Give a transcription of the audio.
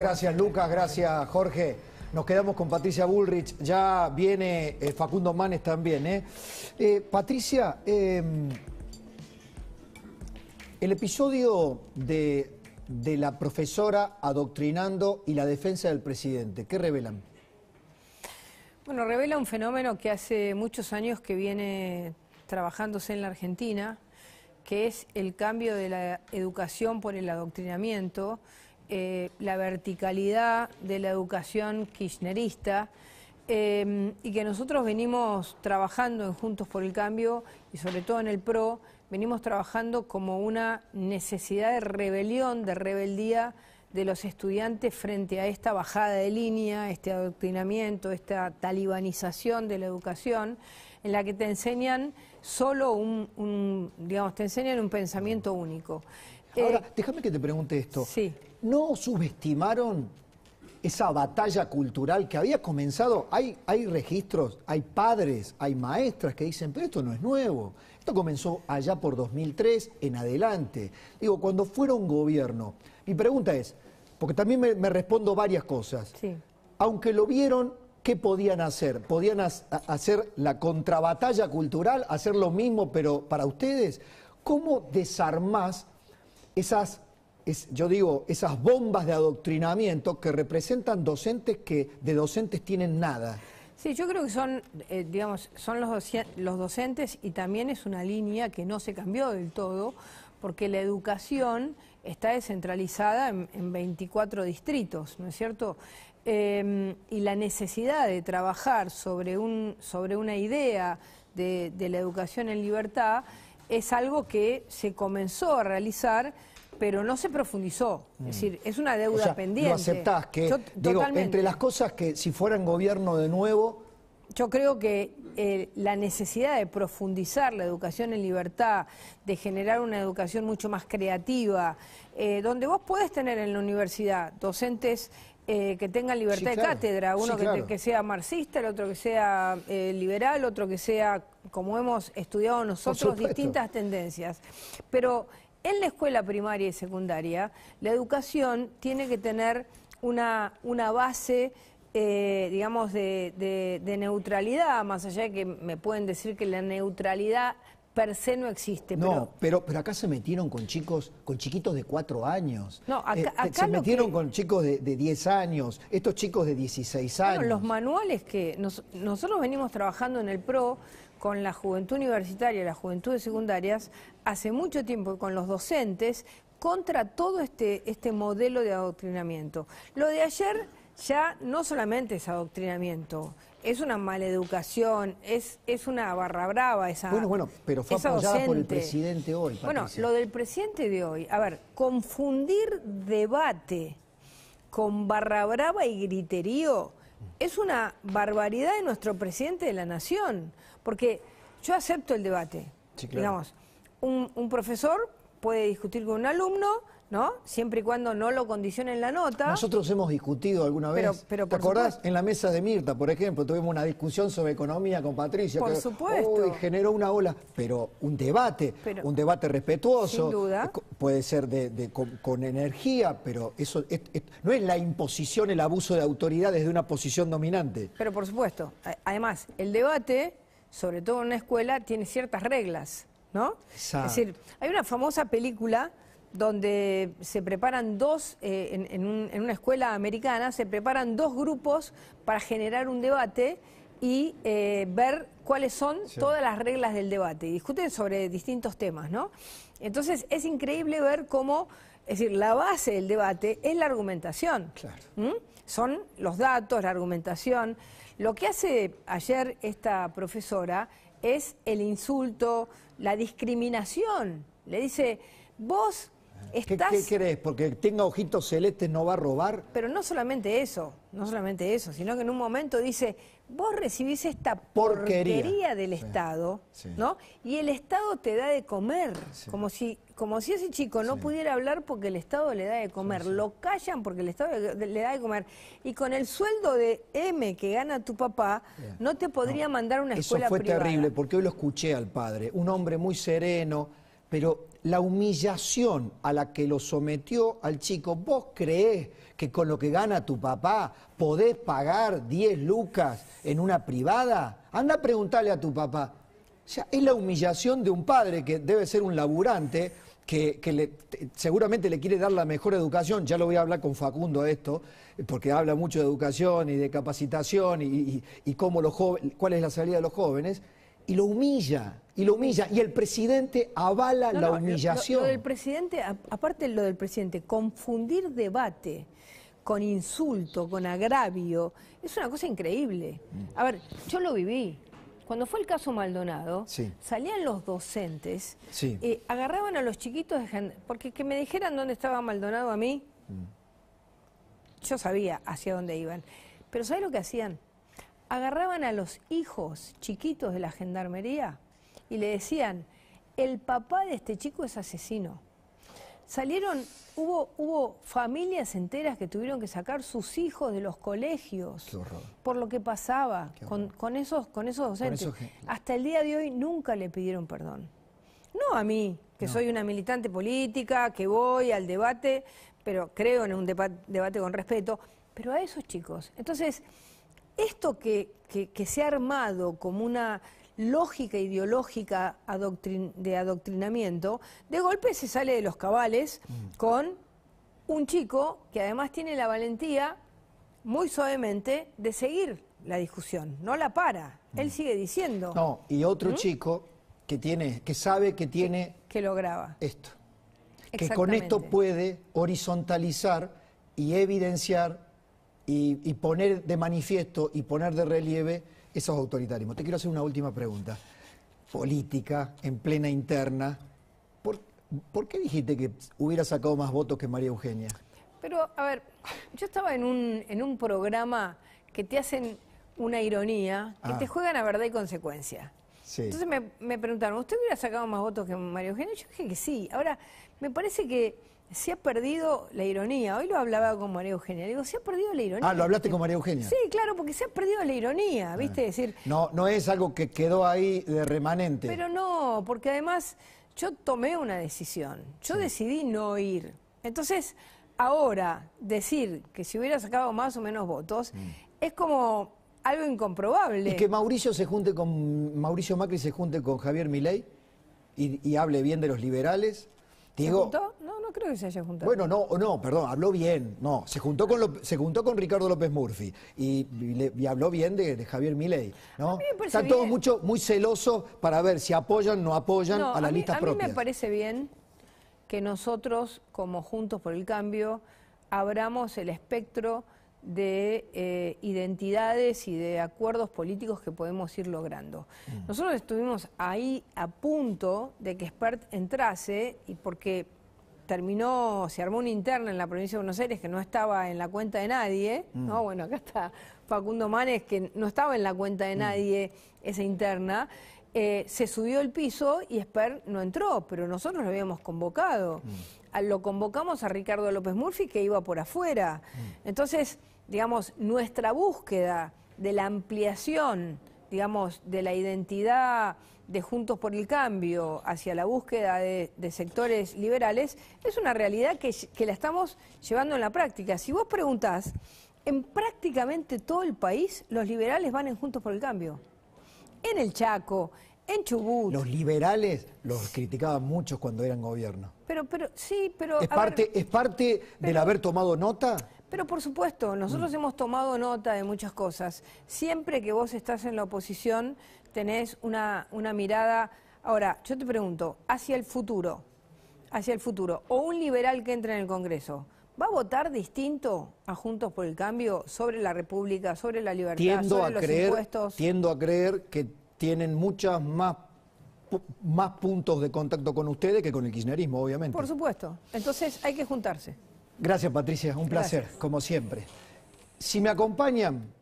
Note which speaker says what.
Speaker 1: Gracias Lucas, gracias Jorge. Nos quedamos con Patricia Bullrich, ya viene eh, Facundo Manes también. ¿eh? eh Patricia, em, el episodio de, de, la profesora adoctrinando y la defensa del presidente, ¿qué revelan?
Speaker 2: Bueno, revela un fenómeno que hace muchos años que viene trabajándose en la Argentina, que es el cambio de la educación por el adoctrinamiento eh, la verticalidad de la educación kirchnerista eh, y que nosotros venimos trabajando en Juntos por el Cambio y sobre todo en el PRO, venimos trabajando como una necesidad de rebelión, de rebeldía de los estudiantes frente a esta bajada de línea, este adoctrinamiento, esta talibanización de la educación, en la que te enseñan solo un, un digamos, te enseñan un
Speaker 1: pensamiento único. Eh, Ahora, déjame que te pregunte esto. Sí. ¿No subestimaron esa batalla cultural que había comenzado? Hay, registros, hay padres, hay maestras que dicen, pero esto no es nuevo. Esto comenzó allá por 2003 en adelante. Digo, cuando fueron gobierno. Mi pregunta es, porque también me, respondo varias cosas. Sí. Aunque lo vieron, ¿qué podían hacer? ¿Podían hacer la contrabatalla cultural, hacer lo mismo, pero para ustedes? ¿Cómo desarmás esas, yo digo, esas bombas de adoctrinamiento que representan docentes que de docentes tienen nada.
Speaker 2: Sí, yo creo que son, eh, digamos, son los, docentes y también es una línea que no se cambió del todo, porque la educación está descentralizada en, 24 distritos, ¿no es cierto? Em, y la necesidad de trabajar sobre, un, sobre una idea de la educación en libertad es algo que se comenzó a realizar pero no se profundizó. Es mm. decir, es una deuda pendiente. Lo aceptás que, digo, entre las
Speaker 1: cosas que si fuera en gobierno de nuevo...
Speaker 2: Yo creo que eh, la necesidad de profundizar la educación en libertad, de generar una educación mucho más creativa, eh, donde vos puedes tener en la universidad docentes eh, que tenga libertad de cátedra, uno que, sea marxista, el otro que sea eh, liberal, otro que sea, como hemos estudiado nosotros, distintas tendencias. Pero en la escuela primaria y secundaria, la educación tiene que tener una, una base eh, digamos, de, de, neutralidad, más allá de que me pueden decir que la neutralidad per se no existe. No,
Speaker 1: pero... pero, acá se metieron con chicos, con chiquitos de cuatro años. No, acá, eh, se metieron con chicos de, de, 10 años, estos chicos de 16 años. Bueno, los
Speaker 2: manuales que nosotros venimos trabajando en el PRO con la juventud universitaria, la juventud de secundarias, hace mucho tiempo con los docentes, contra todo este, este modelo de adoctrinamiento. Lo de ayer ya no solamente es adoctrinamiento, es una maleducación, es, es una barra brava esa. Bueno, bueno, pero fue apoyada por el presidente
Speaker 1: hoy. Bueno, lo
Speaker 2: del presidente de hoy, a ver, confundir debate con barra brava y griterío es una barbaridad de nuestro presidente de la nación, porque yo acepto el debate. Digamos, un, un profesor puede discutir con un alumno ¿no? Siempre y cuando no lo condicionen la nota. Nosotros
Speaker 1: hemos discutido alguna vez. ¿Te acordás? En la mesa de Mirta, por ejemplo, tuvimos una discusión sobre economía con Patricia. Por supuesto. generó una ola, pero un debate, un debate respetuoso. Sin duda. Puede ser de, con, energía, pero eso no es la imposición, el abuso de autoridad desde una posición dominante.
Speaker 2: Pero por supuesto. Además, el debate, sobre todo en una escuela, tiene ciertas reglas, ¿no? Exacto. Es decir, hay una famosa película donde se preparan dos, eh, en, una escuela americana, se preparan dos grupos para generar un debate y eh, ver cuáles son todas las reglas del debate. Y discuten sobre distintos temas, ¿no? Entonces es increíble ver cómo, es decir, la base del debate es la argumentación. Claro. Son los datos, la argumentación. Lo que hace ayer esta profesora es el insulto, la discriminación. Le dice, vos ¿Qué,
Speaker 1: crees? ¿Porque tenga ojitos celestes no va a robar?
Speaker 2: Pero no solamente eso, no solamente eso, sino que en un momento dice, vos recibís esta porquería, del Estado, ¿no? Y el Estado te da de comer, como, si, como si ese chico no pudiera hablar porque el Estado le da de comer, lo callan porque el Estado le, da de comer. Y con el sueldo de M que gana tu papá, no te podría mandar
Speaker 1: a una escuela privada. Eso fue terrible, porque hoy lo escuché al padre, un hombre muy sereno pero la humillación a la que lo sometió al chico, ¿vos creés que con lo que gana tu papá podés pagar 10 lucas en una privada? Anda a preguntarle a tu papá. O sea, es la humillación de un padre que debe ser un laburante, que, seguramente le quiere dar la mejor educación, ya lo voy a hablar con Facundo esto, porque habla mucho de educación y de capacitación y, y cómo los cuál es la salida de los jóvenes, y lo humilla y lo humilla. Y el presidente avala la humillación. Lo, del
Speaker 2: presidente, aparte lo del presidente, confundir debate con insulto, con agravio, es una cosa increíble. A ver, yo lo viví. Cuando fue el caso Maldonado, salían los docentes, y eh, agarraban a los chiquitos, de... porque que me dijeran dónde estaba Maldonado a mí, mm. yo sabía hacia dónde iban. Pero ¿sabes lo que hacían? Agarraban a los hijos chiquitos de la gendarmería, y le decían, el papá de este chico es asesino. Salieron, hubo, hubo familias enteras que tuvieron que sacar sus hijos de los colegios por lo que pasaba con, esos, con esos docentes. Hasta el día de hoy nunca le pidieron perdón. No a mí, que soy una militante política, que voy al debate, pero creo en un debate con respeto, pero a esos chicos. Entonces, esto que, que se ha armado como una lógica ideológica de adoctrinamiento, de golpe se sale de los cabales mm. con un chico que además tiene la valentía, muy suavemente, de seguir la discusión, no la para, él mm. sigue diciendo. No, y otro ¿Mm?
Speaker 1: chico que tiene, que sabe que tiene que, lo Esto. Que con esto puede horizontalizar y evidenciar y poner de manifiesto y poner de relieve esos autoritarismos. Te quiero hacer una última pregunta. Política, en plena interna, ¿por, qué dijiste que hubiera sacado más votos que María Eugenia?
Speaker 2: Pero, a ver, yo estaba en un, programa que te hacen una ironía, que te ah. juegan a verdad y consecuencia. Entonces me, preguntaron, ¿usted hubiera sacado más votos que María Eugenia? Yo dije que sí. Ahora, me parece que se ha perdido la ironía. Hoy lo hablaba con María Eugenia. Le digo, se ha perdido la ironía. Ah, lo hablaste con María Eugenia. Sí, claro, porque se ha perdido la ironía, ah. ¿viste? decir,
Speaker 1: no, no es algo que quedó ahí de remanente. Pero
Speaker 2: no, porque además yo tomé una decisión. Yo decidí no ir. Entonces, ahora decir que si hubiera sacado más o menos votos mm. es como algo incomprobable. Y que
Speaker 1: Mauricio se junte con Mauricio Macri se junte con Javier Milei y, hable bien de los liberales. Diego,
Speaker 2: No, no creo que se haya juntado. Bueno,
Speaker 1: no, no, perdón, habló bien. No, se juntó con, se juntó con Ricardo López Murphy y, habló bien de, Javier Milei. ¿no? Están todos mucho, muy celosos para ver si apoyan o no apoyan a las listas propias. A mí me
Speaker 2: parece bien que nosotros, como Juntos por el Cambio, abramos el espectro de eh, identidades y de acuerdos políticos que podemos ir logrando. Mm. Nosotros estuvimos ahí a punto de que Spert entrase y porque terminó, se armó una interna en la provincia de Buenos Aires que no estaba en la cuenta de nadie, mm. Bueno, acá está Facundo Manes que no estaba en la cuenta de mm. nadie esa interna. Eh, se subió el piso y Spert no entró, pero nosotros lo habíamos convocado lo convocamos a Ricardo López Murphy que iba por afuera. Mm. Entonces, digamos, nuestra búsqueda de la ampliación, digamos, de la identidad de Juntos por el Cambio hacia la búsqueda de, sectores liberales, es una realidad que, que, la estamos llevando en la práctica. Si vos preguntás, en prácticamente todo el país los liberales van en Juntos por el Cambio.
Speaker 1: En el Chaco, en Chubut. Los liberales los criticaban mucho cuando eran gobierno.
Speaker 2: Pero, pero, sí, pero. ¿Es parte,
Speaker 1: ¿es parte del haber tomado nota?
Speaker 2: Pero por supuesto, nosotros mm. hemos tomado nota de muchas cosas. Siempre que vos estás en la oposición, tenés una, una mirada. Ahora, yo te pregunto, hacia el futuro, hacia el futuro, o un liberal que entre en el Congreso, ¿va a votar distinto a Juntos por el Cambio sobre la República, sobre la libertad, tiendo sobre los creer, impuestos?
Speaker 1: Tiendo a creer que tienen muchas más más puntos de contacto con ustedes que con el kirchnerismo, obviamente. Por
Speaker 2: supuesto. Entonces hay que juntarse.
Speaker 1: Gracias, Patricia. Un placer, como siempre. Si me acompañan,